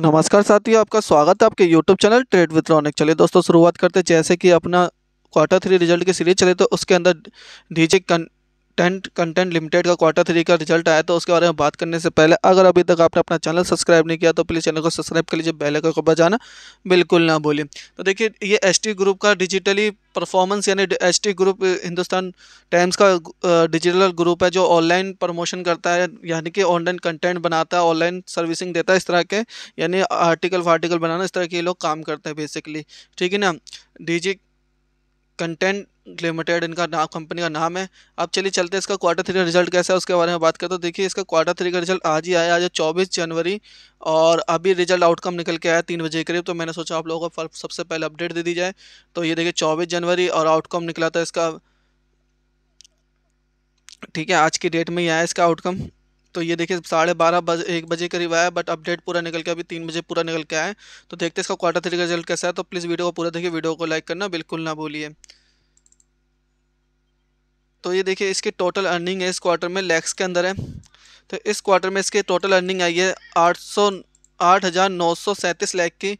नमस्कार साथियों आपका स्वागत है आपके YouTube channel trade with Ronik चलिए दोस्तों शुरुआत करते जैसे कि अपना क्वार्टर थ्री रिजल्ट की सीरीज चले तो उसके अंदर डीजे टेंट कंटेंट लिमिटेड का क्वार्टर थ्री का रिजल्ट आया तो उसके बारे में बात करने से पहले अगर अभी तक आपने अपना चैनल सब्सक्राइब नहीं किया तो प्लीज़ चैनल को सब्सक्राइब कर लीजिए बेल आइकन को बजाना बिल्कुल ना भूलें तो देखिए ये एसटी ग्रुप का डिजिटली परफॉर्मेंस यानी S T group Hindustan Times का डिजिटल ग्रुप है जो ऑनलाइन प्रमोशन करता है यानी कि ऑनलाइन कंटेंट बनाता है ऑनलाइन सर्विसिंग देता है इस तरह के यानी आर्टिकल फार्टिकल बनाना इस तरह के लोग काम करते हैं बेसिकली ठीक है ना डिजिट कंटेंट लिमिटेड इनका नाम कंपनी का नाम है अब चलिए चलते हैं इसका क्वार्टर थ्री का रिजल्ट कैसा है उसके बारे में बात करते हैं तो देखिए इसका क्वार्टर थ्री का रिजल्ट आज ही आया आज है चौबीस जनवरी और अभी रिजल्ट आउटकम निकल के आया तीन बजे के करीब तो मैंने सोचा आप लोगों को सबसे पहले अपडेट दे दी जाए तो ये देखिए चौबीस जनवरी और आउटकम निकला था इसका ठीक है आज की डेट में ही आया इसका आउटकम तो ये देखिए साढ़े बारह बज एक बजे करीब आया बट अपडेट पूरा निकल के अभी तीन बजे पूरा निकल के आए तो देखते हैं इसका क्वार्टर थ्री का रिजल्ट कैसा है तो प्लीज़ वीडियो को पूरा देखिए वीडियो को लाइक करना बिल्कुल ना भूलिए तो ये देखिए इसके टोटल अर्निंग है इस क्वार्टर में लैक्स के अंदर है तो इस क्वार्टर में इसकी टोटल अर्निंग आई है आठ आठ हज़ार नौ सौ सैंतीस लाख की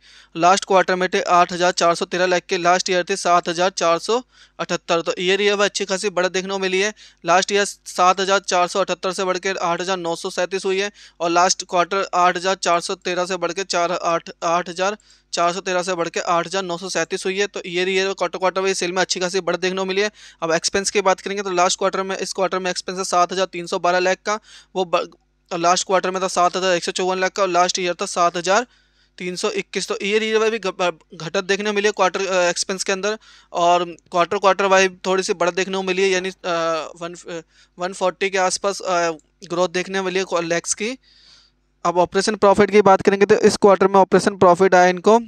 लास्ट क्वार्टर में थे आठ हज़ार चार सौ तेरह लाख के लास्ट ईयर थे सात हज़ार चार सौ अठहत्तर तो ईयर ईयर वह अच्छी खासी बढ़त देखने को मिली है लास्ट ईयर सात हज़ार चार सौ अठहत्तर से बढ़ के आठ हज़ार नौ सौ सैंतीस हुई है और लास्ट क्वार्टर आठ हज़ार चार सौ तेरह से बढ़ के चार आठ आठ हज़ार चार सौ तेरह से बढ़ के आठ हज़ार नौ सौ सैंतीस हुई है तो ईयर ईयर क्वार्टर क्वार्टर वही सेल में अच्छी खासी बढ़त देखने को मिली है अब एक्सपेंस की बात करेंगे तो लास्ट क्वार्टर में इस क्वार्टर में एक्सपेंस है सात हज़ार तीन सौ बारह लाख का वो और लास्ट क्वार्टर में था सात हज़ार एक सौ चौवन लाख का और लास्ट ईयर था सात हज़ार तीन सौ इक्कीस तो ईयर ईयर वाइज भी घटत देखने मिली है क्वार्टर एक्सपेंस के अंदर और क्वार्टर क्वार्टर वाइज थोड़ी सी बढ़त देखने को मिली है यानी वन वन फोर्टी के आसपास ग्रोथ देखने को मिली है लैक्स की अब ऑपरेशन प्रॉफिट की बात करेंगे तो इस क्वार्टर में ऑपरेशन प्रॉफिट आया इनको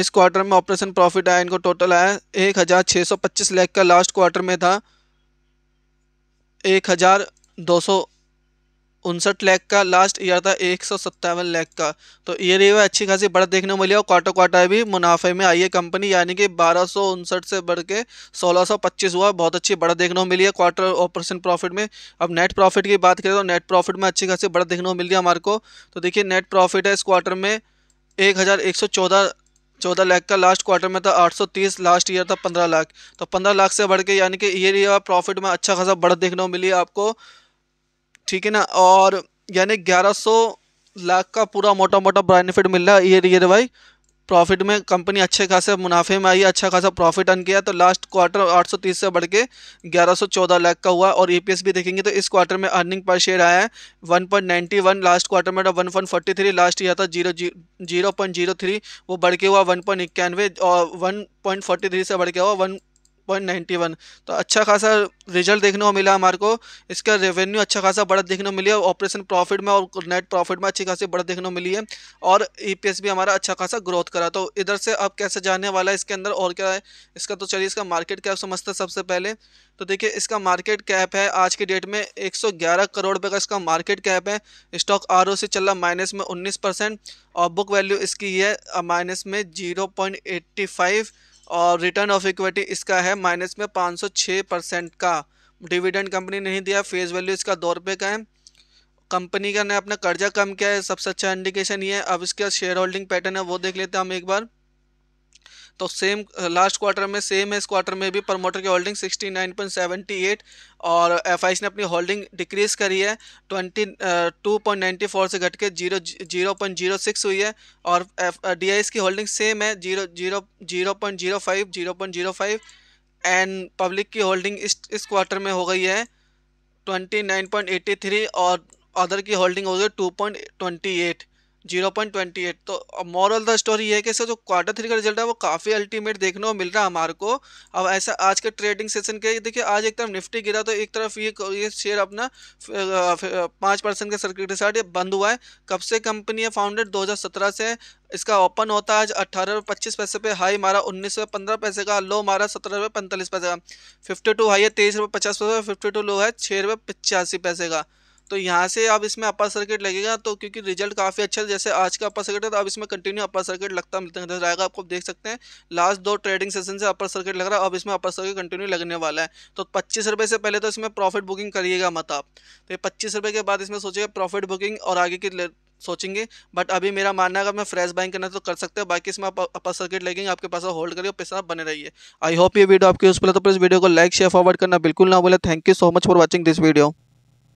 इस क्वार्टर में ऑपरेशन प्रॉफिट आया इनको टोटल आया एक हज़ार छः सौ पच्चीस लाख का लास्ट क्वार्टर में था एक हज़ार दो सौ उनसठ लैख का लास्ट ईयर था एक सौ सत्तावन लैख का तो ये है अच्छी खासी बढ़त देखने को मिली और क्वार्टर क्वार्टर भी मुनाफे में आई है कंपनी यानी कि बारह सौ उनसठ से बढ़ के सोलह सौ पच्चीस हुआ बहुत अच्छी बढ़त देखने को मिली है क्वार्टर ऑपरेशन प्रॉफिट में अब नेट प्रॉफिट की बात करें तो नेट प्रॉफिट में अच्छी खासी बढ़त देखने को मिल रही है हमारे को तो देखिए नेट प्रॉफिट है इस क्वार्टर में एक हज़ार एक सौ चौदह चौदह लाख का लास्ट क्वार्टर में था 830 लास्ट ईयर था 15 लाख तो 15 लाख से बढ़ के यानी कि ईयर ईयर प्रॉफिट में अच्छा खासा बढ़ देखने को मिली आपको ठीक है ना और यानी 1100 लाख का पूरा मोटा मोटा बेनिफिट मिल रहा है ईयर ईयर वाई प्रॉफिट में कंपनी अच्छे खासे मुनाफे में आई अच्छा खासा प्रॉफिट अर्न किया तो लास्ट क्वार्टर 830 से बढ़ के ग्यारह लाख का हुआ और ईपीएस e भी देखेंगे तो इस क्वार्टर में अर्निंग पर शेयर आया है 1.91 लास्ट क्वार्टर में one point forty three last year था zero zero point zero three वो बढ़ के हुआ वन पॉइंट इक्यानवे और वन पॉइंट फोर्टी थ्री से बढ़ के हुआ वन पॉइंट नाइन्टी वन तो अच्छा खासा रिजल्ट देखने को मिला हमारे को इसका रेवेन्यू अच्छा खासा बढ़त देखने को मिली है ऑपरेशन प्रॉफिट में और नेट प्रॉफिट में अच्छी खासी बढ़त देखने को मिली है और ई e भी हमारा अच्छा खासा ग्रोथ करा तो इधर से अब कैसे जाने वाला है इसके अंदर और क्या है इसका तो चलिए इसका मार्केट कैप समझते हैं सबसे पहले तो देखिए इसका मार्केट कैप है आज के डेट में ग्यारह करोड़ रुपये का इसका मार्केट कैप है स्टॉक आर से चल रहा माइनस में उन्नीस परसेंट और बुक वैल्यू इसकी है माइनस में फाइव और रिटर्न ऑफ इक्विटी इसका है माइनस में पाँच परसेंट का डिविडेंड कंपनी नहीं दिया फेस वैल्यू इसका दो रुपये का है कंपनी का ने अपना कर्जा कम किया है सबसे अच्छा इंडिकेशन ये है अब इसका शेयर होल्डिंग पैटर्न है वो देख लेते हैं हम एक बार तो सेम लास्ट क्वार्टर में सेम है इस क्वार्टर में भी प्रमोटर की होल्डिंग 69.78 और एफ ने अपनी होल्डिंग डिक्रीज़ करी है twenty two point ninety four से घट के zero zero point zero six हुई है और डी आई uh, की होल्डिंग सेम है zero zero zero point zero five zero point zero five and public की होल्डिंग इस इस क्वार्टर में हो गई है twenty nine point eighty three और अदर की होल्डिंग हो गई two point twenty eight zero point twenty eight तो मॉरल द स्टोरी है कि इसका जो क्वार्टर थ्री का रिजल्ट है वो काफ़ी अल्टीमेट देखने को मिल रहा है हमारे को अब ऐसा आज के ट्रेडिंग सेशन के देखिए आज एक तरफ निफ्टी गिरा तो एक तरफ ये ये शेयर अपना पाँच परसेंट के सर्किट के साथ ये बंद हुआ है कब से कंपनी है फाउंडेड सत्रह से इसका ओपन होता है आज अट्ठारह रुपये पच्चीस पैसे पे हाई मारा उन्नीस रुपये पंद्रह पैसे का लो मारा सत्रह रुपये पैंतालीस पैसे का फिफ्टी टू हाई है तेईस रुपये पचास पैसे का फिफ्टी टू लो है छः रुपये पचासी पैसे का तो यहाँ से अब इसमें अपर सर्किट लगेगा तो क्योंकि रिजल्ट काफ़ी अच्छा जैसे आज का अपर सर्किट है तो अब इसमें कंटिन्यू अपर सर्किट लगता नजर आएगा आपको देख सकते हैं लास्ट दो ट्रेडिंग सेशन से अपर सर्किट लग रहा है अब इसमें अपर सर्किट कंटिन्यू लगने वाला है तो पच्चीस रुपये से पहले तो इसमें प्रॉफिट बुकिंग करिएगा मत आप तो ये पच्चीस रुपये के बाद इसमें सोचिएगा प्रॉफिट बुकिंग और आगे की सोचेंगे बट अभी मेरा मानना है अगर मैं फ्रेश बाइंग करना तो कर सकते हैं बाकी इसमें आप अपर सर्किट लगेंगे आपके पास होल्ड करिए और पैसा बने रहिए आई होप ये वीडियो आपके यूजफुल है तो प्लीज़ वीडियो को लाइक शेयर फॉरवर्ड करना बिल्कुल ना बोले thank you so much for watching this video